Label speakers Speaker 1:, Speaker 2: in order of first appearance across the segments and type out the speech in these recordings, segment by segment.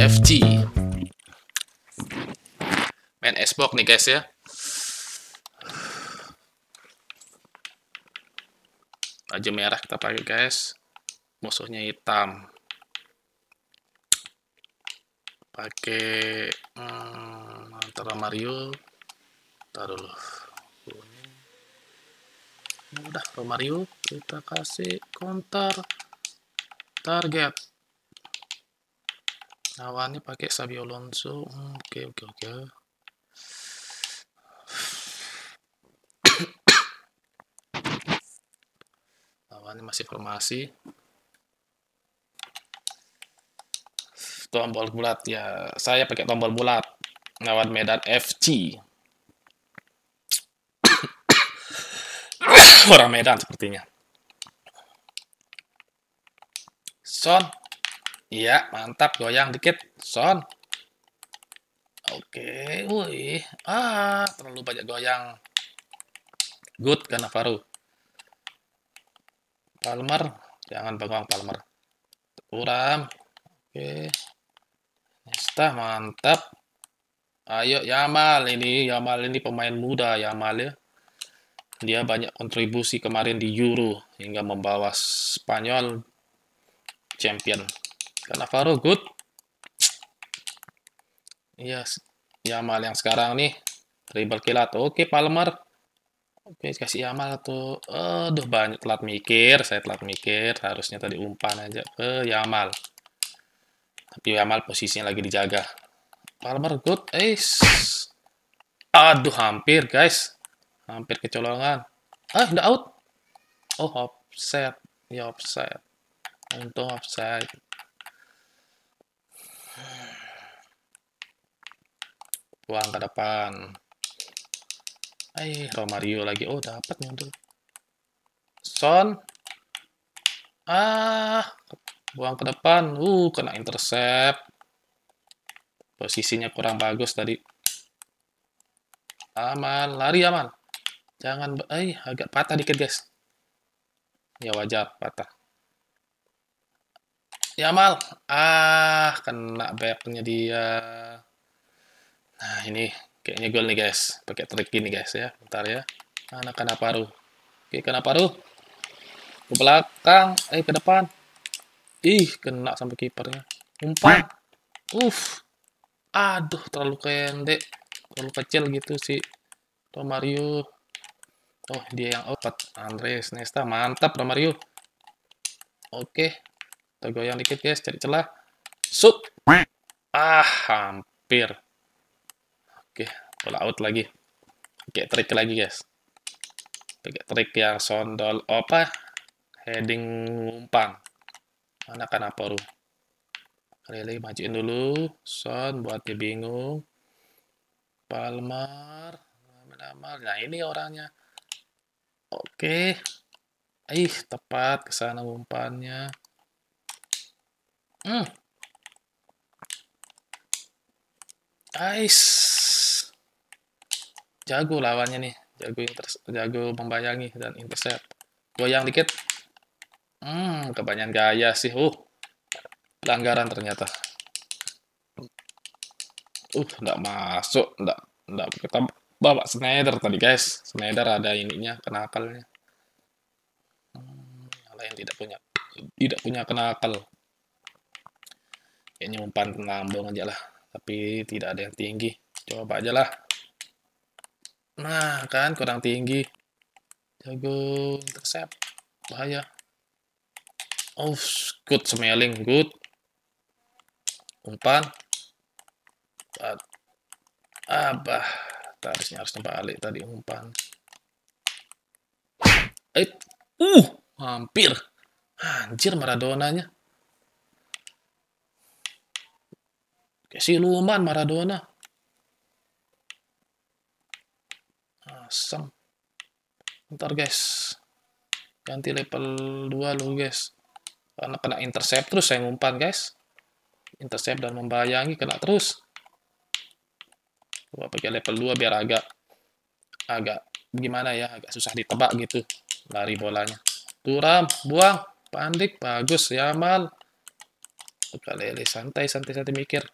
Speaker 1: FG main Xbox nih guys ya aja merah kita pakai guys musuhnya hitam pakai hmm, antara Mario taruh dulu udah Mario, kita kasih counter target Awalnya pakai Sabi Alonso. Oke, oke, oke. ini masih formasi. Tombol bulat ya. Saya pakai tombol bulat. Lawan Medan FC. Orang Medan sepertinya. Son. Iya, mantap. Goyang dikit. Son. Oke. Wih. Ah, terlalu banyak goyang. Good, karena Faru, Palmer. Jangan bengong, Palmer. Kuram. Oke. Nesta, mantap. Ayo, Yamal ini. Yamal ini pemain muda, Yamal ya dia banyak kontribusi kemarin di Euro hingga membawa Spanyol champion Cannavaro good. Iya, yes. Yamal iya, yang sekarang nih. Triple kilat. Oke, Palmer. Oke, kasih Yamal tuh. Aduh, banyak telat mikir. Saya telat mikir. Harusnya tadi umpan aja ke Yamal. Tapi Yamal posisinya lagi dijaga. Palmer good. Ace. Aduh, hampir guys. Hampir kecolongan. Ah, udah out. Oh, offset. Ya, offset. Untung offset. buang ke depan. Eh, Romario lagi. Oh, dapat nyundul. Son. Ah, buang ke depan. Uh, kena intercept. Posisinya kurang bagus tadi. Aman, lari aman. Jangan, eh, agak patah dikit, guys. Ya wajar, patah. Yamal. Ah, kena backnya dia. Nah, ini kayaknya gol nih guys. Pakai trik gini guys ya. Bentar ya. Nah, anak kena paru. Oke, kena paru. Ke belakang. Eh, ke depan. Ih, kena sampai kipernya. Umpan. Uff. Aduh, terlalu kendek. Terlalu kecil gitu sih. Romario. Oh, dia yang opat. Andres Nesta. Mantap, Romario. Oke. Kita goyang dikit guys. Cari celah. Sup. Ah, hampir. Oke, pull out lagi. Oke, trik lagi, guys. Pakai trik yang sondol apa? Heading ngumpang. Mana kan apa, Ru? Relay majuin dulu. Son buat dia bingung. Palmar. Nah, ini orangnya. Oke. Ih, tepat ke sana umpannya. Hmm. Nice jago lawannya nih jago inter jago membayangi dan intercept goyang dikit hmm kebanyakan gaya sih uh pelanggaran ternyata uh nggak masuk nggak nggak kita bawa Schneider tadi guys Schneider ada ininya kenakalnya hmm, yang tidak punya tidak punya kenakal kayaknya umpan lambung aja lah tapi tidak ada yang tinggi coba aja lah Nah, kan kurang tinggi. Jago intercept. Bahaya. Oh, good smelling, good. Umpan. Abah. harus harusnya balik tadi umpan. Eh, uh, hampir. Anjir Maradonanya. Kasih lumayan Maradona. pasang ntar guys ganti level 2 lu guys karena kena intercept terus saya ngumpan guys intercept dan membayangi kena terus gua pakai level 2 biar agak agak gimana ya agak susah ditebak gitu lari bolanya turam buang pandik bagus yamal lele santai santai santai mikir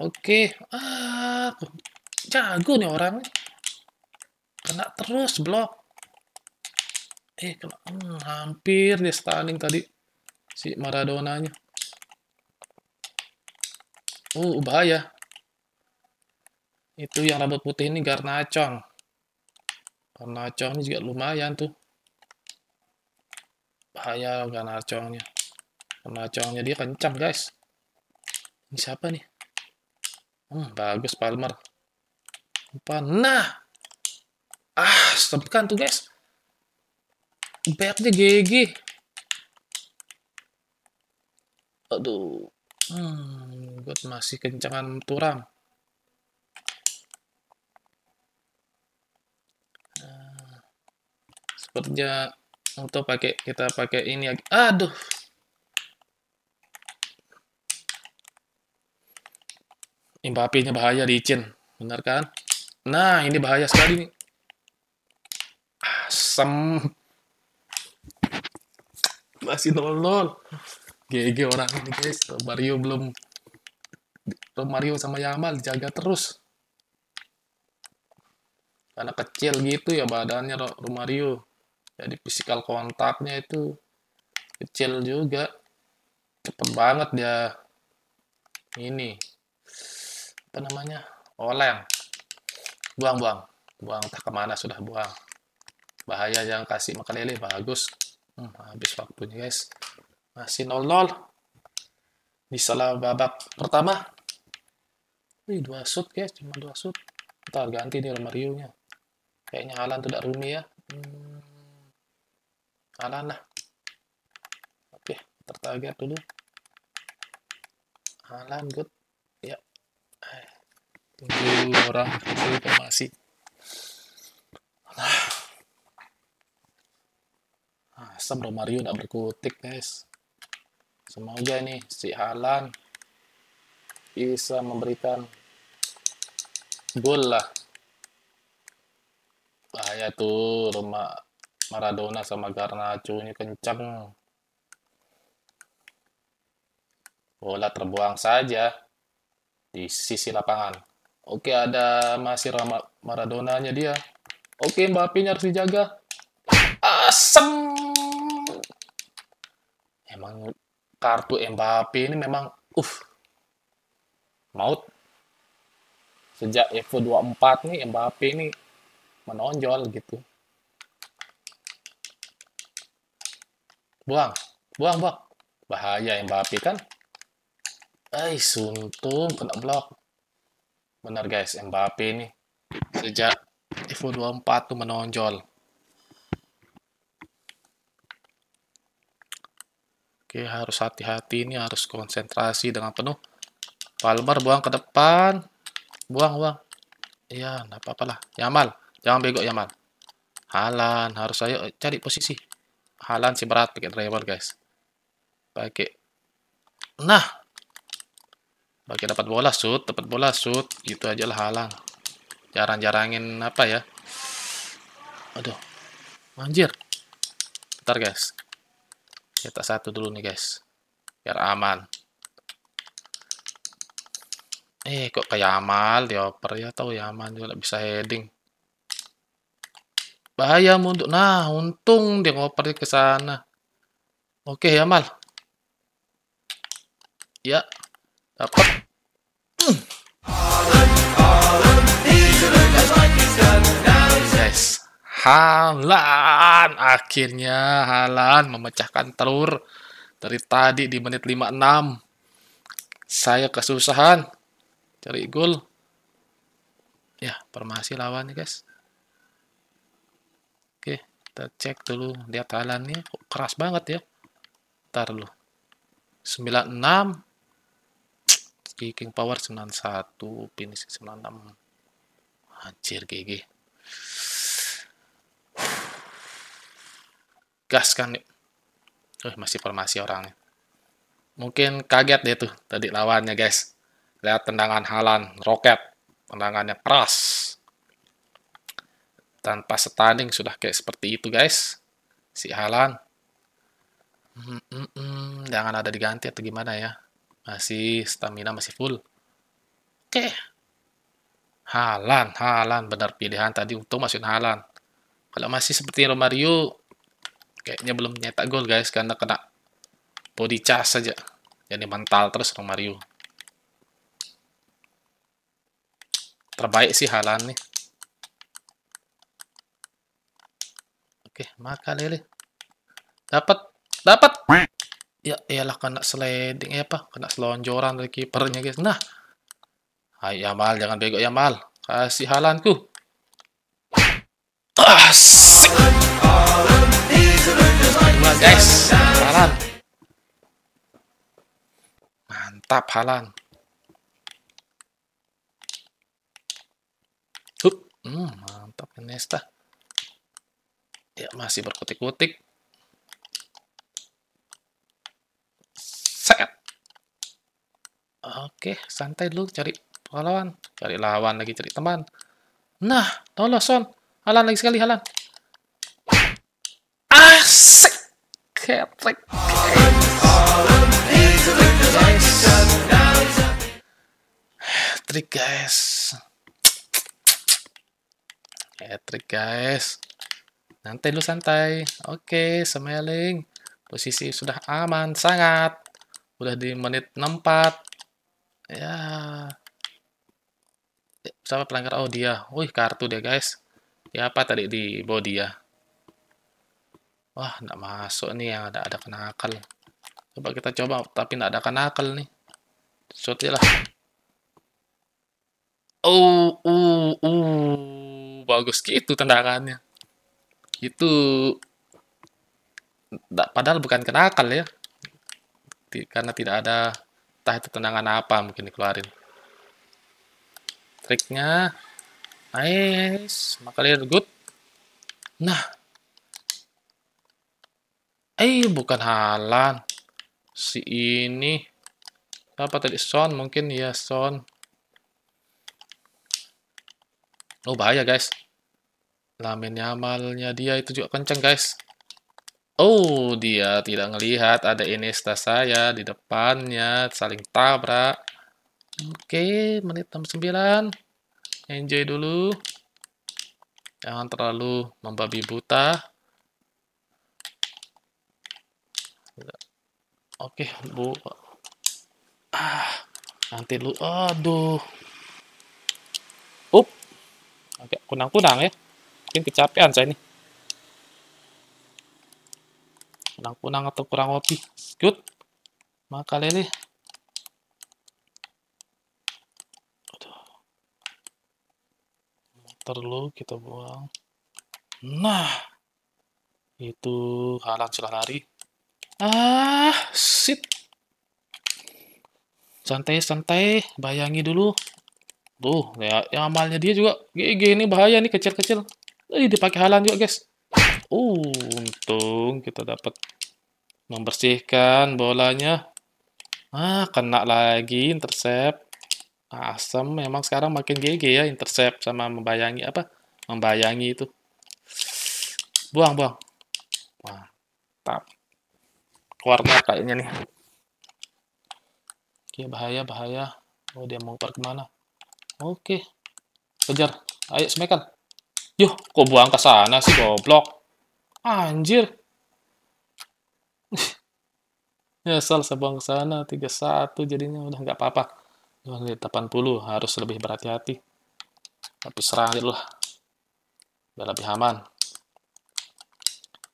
Speaker 1: oke ah jago nih orang kena terus blok eh kena hmm, hampir dia stunning tadi si Maradonanya uh bahaya itu yang rambut putih ini Garnacong Garnacong ini juga lumayan tuh bahaya Garnacongnya Garnacongnya dia kencang guys ini siapa nih hmm, bagus Palmer umpan nah Ah, stop kan tuh guys. BRD GG. Aduh. Hmm, gue masih kencangan turam, ah, sepertinya untuk pakai kita pakai ini lagi. Aduh. Imbapinya bahaya licin, benar kan? Nah, ini bahaya sekali nih asem masih nol nol GG orang ini guys Mario belum Romario sama Yamal dijaga terus karena kecil gitu ya badannya Romario jadi physical kontaknya itu kecil juga cepet banget dia ini apa namanya oleng buang buang buang tak kemana sudah buang bahaya yang kasih makan lele bagus hmm, habis waktunya guys masih 0-0 di salah babak pertama ini dua sud guys cuma dua sud, kita ganti nih Romario nya kayaknya Alan tidak rumi ya hmm, Alan lah oke tertarget dulu Alan good ya eh, tunggu orang masih Asam Romario nak berkutik guys. Semoga ini si Halan bisa memberikan gol lah. Bahaya tuh rumah Maradona sama Garnacho ini kencang. Bola terbuang saja di sisi lapangan. Oke ada masih Maradonanya dia. Oke Mbappe harus dijaga. Asem kartu Mbappe ini memang uff maut sejak Evo 24 nih Mbappe ini menonjol gitu buang buang buang bahaya Mbappe kan eh suntum kena blok benar guys Mbappe ini sejak Evo 24 tuh menonjol Oke, harus hati-hati ini harus konsentrasi dengan penuh. Palmer buang ke depan. Buang, buang. Iya, enggak apa-apalah. Yamal, jangan bego Yamal. Halan, harus ayo eh, cari posisi. Halan si berat pakai driver, guys. Pakai. Nah. Pakai dapat bola shoot, dapat bola shoot, gitu aja lah Halan. Jarang-jarangin apa ya? Aduh. Anjir. Bentar, guys. Kita satu dulu nih guys. Biar aman. Eh kok kayak amal dioper ya tahu ya aman juga bisa heading. Bahaya untuk Nah untung dia ngoper ke sana. Oke ya mal. Ya dapat. Halan akhirnya Halan memecahkan telur dari tadi di menit 56 saya kesusahan cari gol ya lawan lawannya guys oke kita cek dulu lihat nih kok keras banget ya ntar dulu 96 kicking power 91 finish 96 anjir GG gas kan Uh, eh, masih formasi orangnya. Mungkin kaget deh tuh tadi lawannya guys. Lihat tendangan Halan, roket. Tendangannya keras Tanpa setanding sudah kayak seperti itu guys. Si Halan. Mm -mm -mm. Jangan ada diganti atau gimana ya. Masih stamina masih full. Oke. Halan, Halan benar pilihan tadi untuk masukin Halan. Kalau masih seperti Romario, Kayaknya belum nyetak gol guys karena kena body charge saja. Jadi mental terus Romario. Terbaik sih Halan nih. Oke, makan Lele. Dapat, dapat. Ya, iyalah kena sliding ya apa? Kena selonjoran dari kipernya guys. Nah. Hai Yamal, jangan bego Yamal. Kasih halanku. Asik. Guys, Halan. Mantap Halan. Hup, hmm, mantap Nesta. Ya, masih berkutik-kutik. Set. Oke, santai dulu cari lawan, cari lawan lagi, cari teman. Nah, tolong Son. Halan lagi sekali, Halan. hat-trick guys hat-trick guys nanti lu santai oke semeling, posisi sudah aman sangat udah di menit 64 ya. ya siapa pelanggar oh dia wih kartu dia guys ya apa tadi di body ya wah nggak masuk nih yang ada ada kenakal coba kita coba tapi nggak ada kenakal nih shoot lah Oh, uh, uh, bagus gitu tendangannya. Itu padahal bukan kenakal ya. Karena tidak ada entah itu tendangan apa mungkin dikeluarin. Triknya nice, maka lihat good. Nah. Eh, bukan Halan. Si ini apa tadi Son mungkin ya Son Oh, bahaya, guys. Lamin nyamalnya dia itu juga kenceng, guys. Oh, dia tidak melihat ada Iniesta saya di depannya. Saling tabrak. Oke, okay, menit 69. Enjoy dulu. Jangan terlalu membabi buta. Oke, bu. Ah, nanti lu. Aduh agak kunang-kunang ya mungkin kecapean saya ini kunang-kunang atau kurang kopi good maka lele terlalu kita buang nah itu halang sudah lari ah sit santai santai bayangi dulu Tuh, ya, ya amalnya dia juga. GG ini bahaya nih kecil-kecil. Eh, dipakai halan juga, guys. Uh, untung kita dapat membersihkan bolanya. Ah, kena lagi intercept. Asem, memang sekarang makin GG ya intercept sama membayangi apa? Membayangi itu. Buang, buang. Mantap. Warna kayaknya nih. Oke, bahaya, bahaya. Oh, dia mau ke kemana? Oke. Kejar. Ayo, semekan. Yuh, kok buang ke sana sih, goblok. Anjir. Nyesel saya buang ke sana. 31 jadinya udah nggak apa-apa. Lihat 80, harus lebih berhati-hati. Tapi serang dulu lah. Biar lebih aman.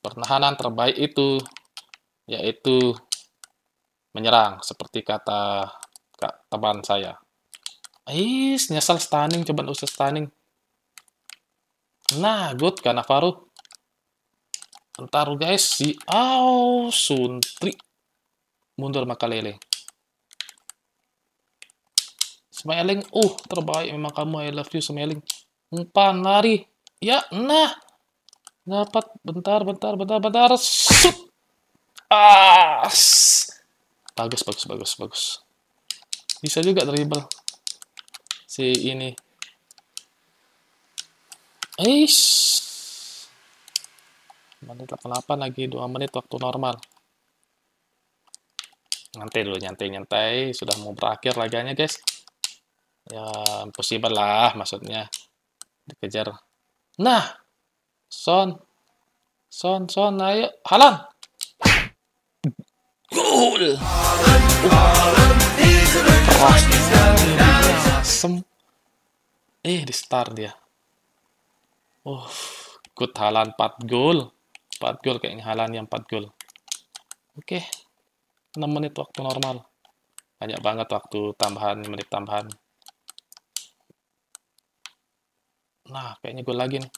Speaker 1: Pertahanan terbaik itu, yaitu menyerang, seperti kata kak teman saya. Ih, nyesel stunning. Coba usah stunning. Nah, good kan Avaru. Ntar guys, si Aw, Suntri mundur maka lele. Smiling, uh terbaik memang kamu I love you Smiling. Umpan lari, ya nah dapat bentar bentar bentar bentar. Shoot, Ah, bagus bagus bagus bagus. Bisa juga dribble si ini. Eish. Menit 88 lagi 2 menit waktu normal. Nanti dulu nyantai-nyantai, sudah mau berakhir laganya, guys. Ya, possible lah maksudnya. Dikejar. Nah. Son. Son, son, ayo. Halan. Oh. Oh asem. Eh, di start dia. Oh, good Halan 4 gol. 4 gol kayaknya Halan yang 4 gol. Oke. Okay. 6 menit waktu normal. Banyak banget waktu tambahan, menit tambahan. Nah, kayaknya gol lagi nih.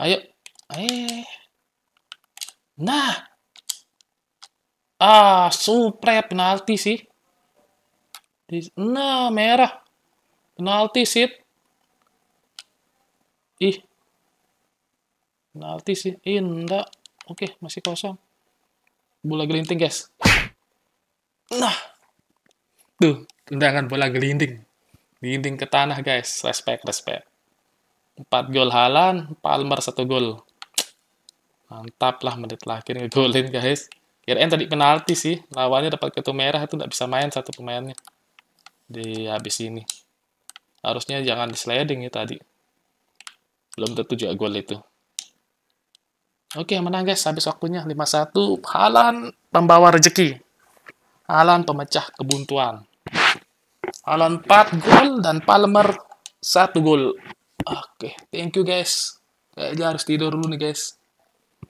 Speaker 1: Ayo. Eh. Nah. Ah, supre penalti sih. Nah, merah. Penalti, sih, Ih. Penalti, sih. Ih, enggak. Oke, masih kosong. Bola gelinting, guys. Nah. Tuh, tendangan bola gelinting. Gelinting ke tanah, guys. Respect, respect. empat gol Halan, Palmer satu gol. Mantap lah menit terakhir ngegolin, guys. Kirain tadi penalti sih. Lawannya dapat kartu merah itu nggak bisa main satu pemainnya. Di habis ini harusnya jangan sliding ya tadi belum tentu juga gol itu oke menang guys habis waktunya 5-1 Halan pembawa rejeki Halan pemecah kebuntuan Halan 4 gol dan Palmer 1 gol oke thank you guys kayaknya harus tidur dulu nih guys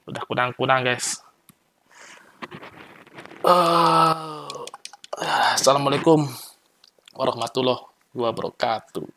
Speaker 1: udah kunang-kunang guys uh, Assalamualaikum warahmatullahi wabarakatuh.